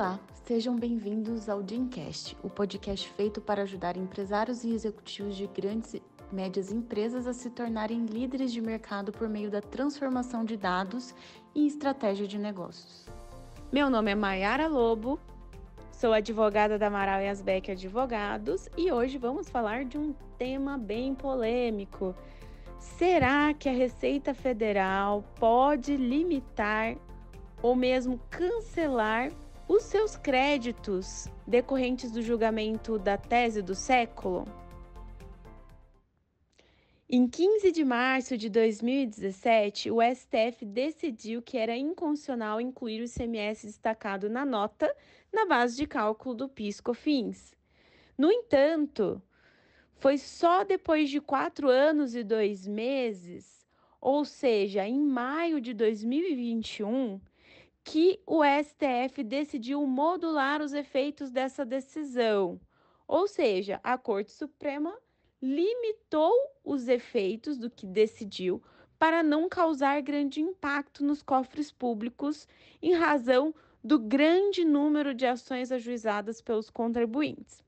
Olá, sejam bem-vindos ao Dreamcast, o podcast feito para ajudar empresários e executivos de grandes e médias empresas a se tornarem líderes de mercado por meio da transformação de dados e estratégia de negócios. Meu nome é Mayara Lobo, sou advogada da Amaral e Asbeck Advogados e hoje vamos falar de um tema bem polêmico. Será que a Receita Federal pode limitar ou mesmo cancelar os seus créditos decorrentes do julgamento da tese do século? Em 15 de março de 2017, o STF decidiu que era inconstitucional incluir o ICMS destacado na nota na base de cálculo do PIS/COFINS. No entanto, foi só depois de quatro anos e dois meses, ou seja, em maio de 2021, que o STF decidiu modular os efeitos dessa decisão. Ou seja, a Corte Suprema limitou os efeitos do que decidiu para não causar grande impacto nos cofres públicos em razão do grande número de ações ajuizadas pelos contribuintes.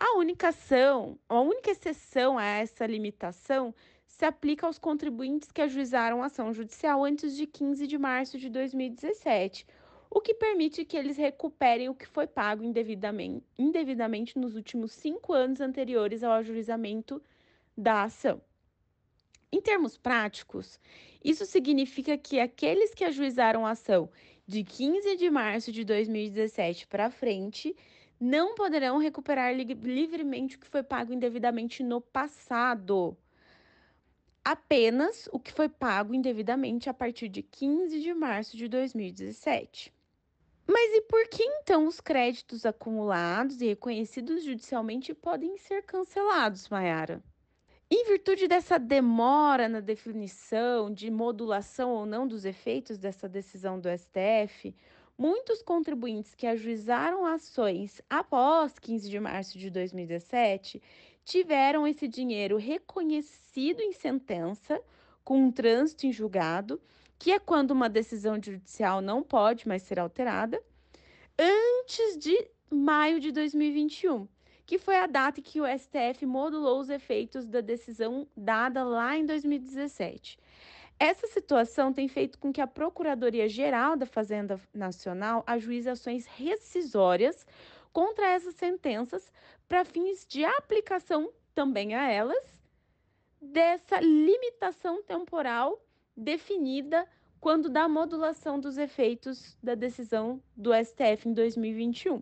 A única ação, a única exceção a essa limitação se aplica aos contribuintes que ajuizaram ação judicial antes de 15 de março de 2017, o que permite que eles recuperem o que foi pago indevidamente, indevidamente nos últimos cinco anos anteriores ao ajuizamento da ação. Em termos práticos, isso significa que aqueles que ajuizaram a ação de 15 de março de 2017 para frente não poderão recuperar li livremente o que foi pago indevidamente no passado. Apenas o que foi pago indevidamente a partir de 15 de março de 2017. Mas e por que então os créditos acumulados e reconhecidos judicialmente podem ser cancelados, Mayara? Em virtude dessa demora na definição de modulação ou não dos efeitos dessa decisão do STF, Muitos contribuintes que ajuizaram ações após 15 de março de 2017 tiveram esse dinheiro reconhecido em sentença, com um trânsito em julgado, que é quando uma decisão judicial não pode mais ser alterada, antes de maio de 2021, que foi a data em que o STF modulou os efeitos da decisão dada lá em 2017. Essa situação tem feito com que a Procuradoria-Geral da Fazenda Nacional ajuize ações rescisórias contra essas sentenças para fins de aplicação também a elas dessa limitação temporal definida quando da modulação dos efeitos da decisão do STF em 2021.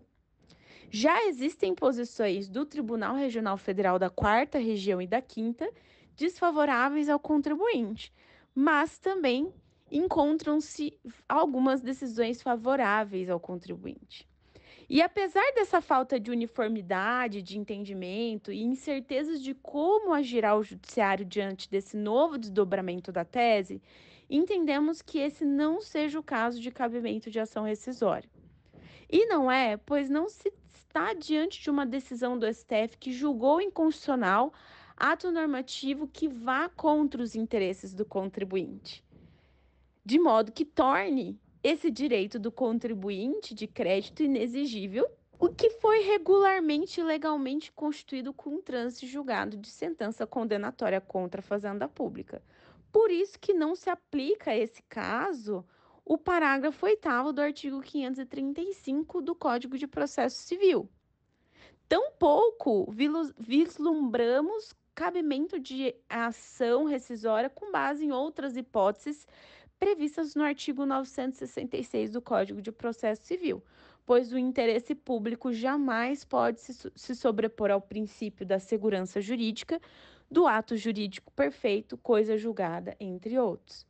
Já existem posições do Tribunal Regional Federal da Quarta Região e da Quinta desfavoráveis ao contribuinte, mas também encontram-se algumas decisões favoráveis ao contribuinte. E apesar dessa falta de uniformidade, de entendimento e incertezas de como agirá o judiciário diante desse novo desdobramento da tese, entendemos que esse não seja o caso de cabimento de ação rescisória. E não é, pois não se está diante de uma decisão do STF que julgou inconstitucional ato normativo que vá contra os interesses do contribuinte, de modo que torne esse direito do contribuinte de crédito inexigível, o que foi regularmente e legalmente constituído com trânsito julgado de sentença condenatória contra a fazenda pública. Por isso que não se aplica a esse caso o parágrafo 8 do artigo 535 do Código de Processo Civil. Tampouco vislumbramos cabimento de ação rescisória com base em outras hipóteses previstas no artigo 966 do Código de Processo Civil, pois o interesse público jamais pode se, sobrepor ao princípio da segurança jurídica, do ato jurídico perfeito, coisa julgada, entre outros.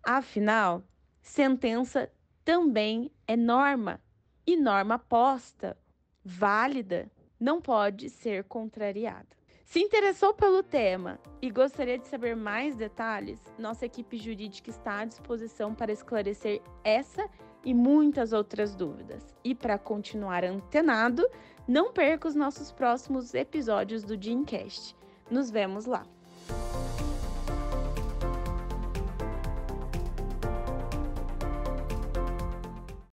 Afinal, sentença também é norma e norma posta, válida, não pode ser contrariada. Se interessou pelo tema e gostaria de saber mais detalhes, nossa equipe jurídica está à disposição para esclarecer essa e muitas outras dúvidas. E para continuar antenado, não perca os nossos próximos episódios do Dincast. Nos vemos lá!